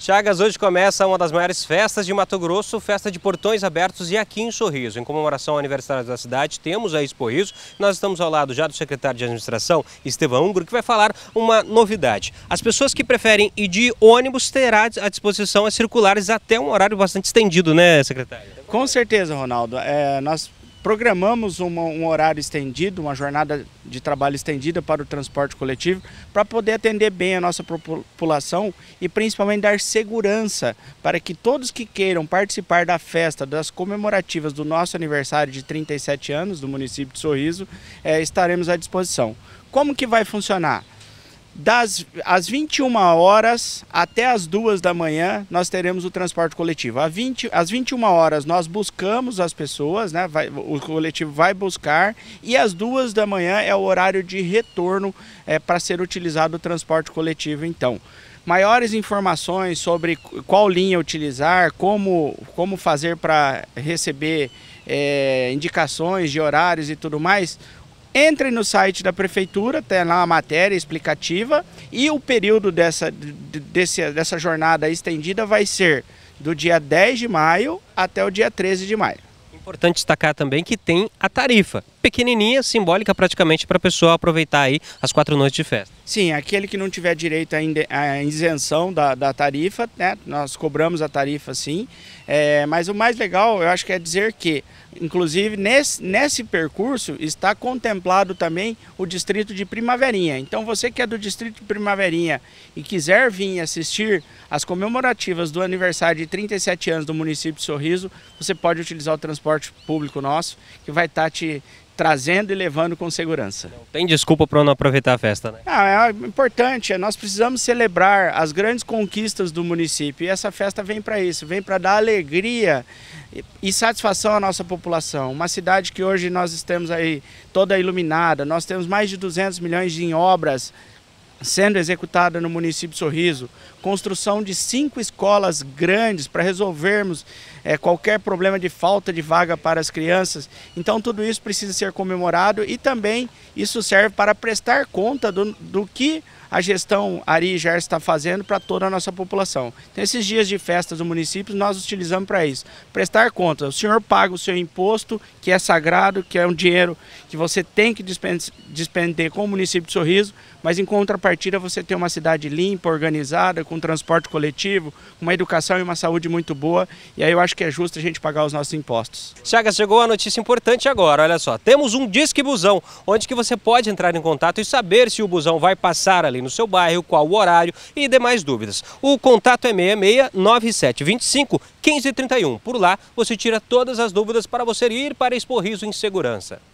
Chagas, hoje começa uma das maiores festas de Mato Grosso, festa de portões abertos e aqui em Sorriso. Em comemoração ao aniversário da cidade, temos a Expo Riso. Nós estamos ao lado já do secretário de administração, Estevão Húngaro, que vai falar uma novidade. As pessoas que preferem ir de ônibus terá à disposição as circulares até um horário bastante estendido, né, secretário? Com certeza, Ronaldo. É, nós programamos uma, um horário estendido, uma jornada de trabalho estendida para o transporte coletivo, para poder atender bem a nossa população e principalmente dar segurança para que todos que queiram participar da festa, das comemorativas do nosso aniversário de 37 anos do município de Sorriso, é, estaremos à disposição. Como que vai funcionar? Das às 21 horas até as 2 da manhã, nós teremos o transporte coletivo. Às, 20, às 21 horas, nós buscamos as pessoas, né? Vai, o coletivo vai buscar, e às 2 da manhã é o horário de retorno é, para ser utilizado o transporte coletivo, então. Maiores informações sobre qual linha utilizar, como, como fazer para receber é, indicações de horários e tudo mais, Entrem no site da prefeitura, tem lá a matéria explicativa e o período dessa, desse, dessa jornada estendida vai ser do dia 10 de maio até o dia 13 de maio. Importante destacar também que tem a tarifa pequenininha, simbólica praticamente, para a pessoa aproveitar aí as quatro noites de festa. Sim, aquele que não tiver direito à isenção da, da tarifa, né? nós cobramos a tarifa sim, é, mas o mais legal eu acho que é dizer que, inclusive nesse, nesse percurso está contemplado também o distrito de Primaverinha. Então você que é do distrito de Primaverinha e quiser vir assistir as comemorativas do aniversário de 37 anos do município de Sorriso, você pode utilizar o transporte público nosso, que vai estar tá te, trazendo e levando com segurança. tem desculpa para não aproveitar a festa, né? Ah, é importante. Nós precisamos celebrar as grandes conquistas do município e essa festa vem para isso, vem para dar alegria e satisfação à nossa população. Uma cidade que hoje nós estamos aí toda iluminada, nós temos mais de 200 milhões em obras sendo executada no município de Sorriso, construção de cinco escolas grandes para resolvermos é, qualquer problema de falta de vaga para as crianças. Então tudo isso precisa ser comemorado e também isso serve para prestar conta do, do que a gestão Ari já está fazendo para toda a nossa população. Então, esses dias de festas do município nós utilizamos para isso, prestar conta. O senhor paga o seu imposto, que é sagrado, que é um dinheiro que você tem que despender com o município de Sorriso, mas em contrapartida contrapartida, você tem uma cidade limpa, organizada, com transporte coletivo, uma educação e uma saúde muito boa. E aí eu acho que é justo a gente pagar os nossos impostos. Chagas, chegou a notícia importante agora, olha só. Temos um Disque Busão, onde que você pode entrar em contato e saber se o busão vai passar ali no seu bairro, qual o horário e demais dúvidas. O contato é 66 97 25 Por lá, você tira todas as dúvidas para você ir para Expo Riso em segurança.